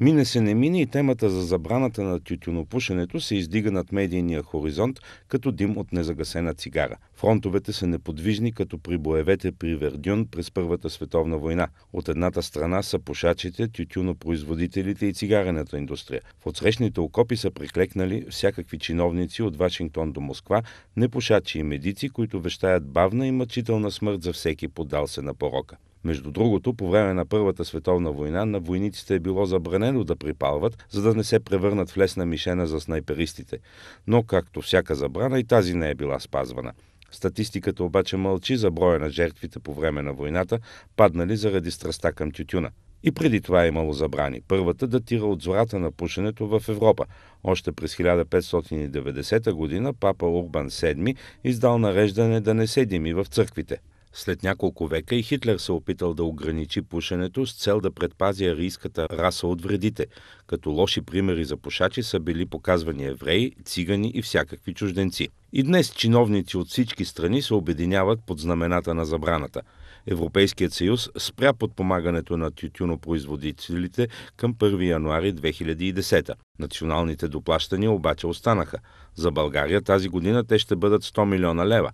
Мине се не мине и темата за забраната на тютюнопушенето се издига над медийния хоризонт като дим от незагасена цигара. Фронтовете са неподвижни като при боевете при Вердюн през Първата световна война. От едната страна са пушачите, тютюнопроизводителите и цигарената индустрия. В отсрещните окопи са приклекнали всякакви чиновници от Вашингтон до Москва, непушачи и медици, които вещаят бавна и мъчителна смърт за всеки подал се на порока. Между другото, по време на Първата световна война на войниците е било забранено да припалват, за да не се превърнат в лесна мишена за снайперистите. Но, както всяка забрана, и тази не е била спазвана. Статистиката обаче мълчи за броя на жертвите по време на войната, паднали заради страста към тютюна. И преди това е имало забрани. Първата датира от зората на пушенето в Европа. Още през 1590 г. папа Урбан VII издал нареждане да не се дими в църквите. След няколко века и Хитлер се опитал да ограничи пушенето с цел да предпази арийската раса от вредите, като лоши примери за пушачи са били показвани евреи, цигани и всякакви чужденци. И днес чиновници от всички страни се обединяват под знамената на забраната. Европейският съюз спря подпомагането на тютюнопроизводителите към 1 януари 2010. Националните доплащания обаче останаха. За България тази година те ще бъдат 100 милиона лева.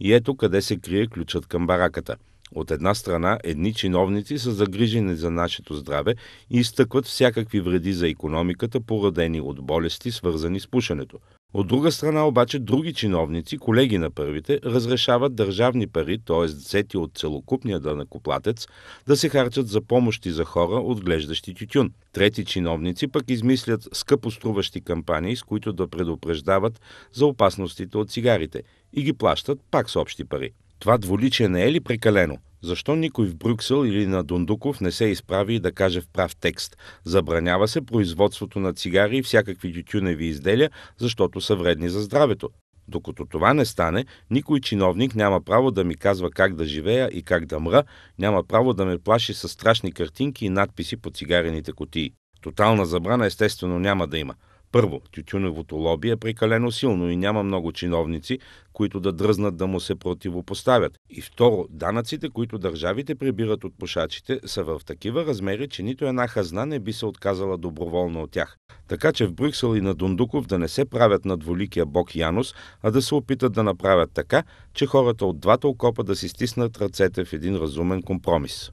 И ето къде се крие ключът към бараката – от една страна, едни чиновници са загрижени за нашето здраве и изтъкват всякакви вреди за економиката, породени от болести, свързани с пушенето. От друга страна обаче други чиновници, колеги на първите, разрешават държавни пари, т.е. сети от целокупния дънакоплатец, да се харчат за помощи за хора, отглеждащи тютюн. Трети чиновници пък измислят скъпоструващи кампании, с които да предупреждават за опасностите от цигарите и ги плащат пак с общи пари. Това дволичие не е ли прекалено? Защо никой в Брюксел или на Дундуков не се изправи и да каже в прав текст? Забранява се производството на цигари и всякакви тютюневи изделия, защото са вредни за здравето. Докато това не стане, никой чиновник няма право да ми казва как да живея и как да мра, няма право да ме плаши с страшни картинки и надписи по цигарените котии. Тотална забрана естествено няма да има – първо, тютюневото лоби е прекалено силно и няма много чиновници, които да дръзнат да му се противопоставят. И второ, данъците, които държавите прибират от пушачите, са в такива размери, че нито една хазна не би се отказала доброволно от тях. Така че в Брюксел и на Дундуков да не се правят над воликия бог Янус, а да се опитат да направят така, че хората от двата окопа да си стиснат ръцете в един разумен компромис.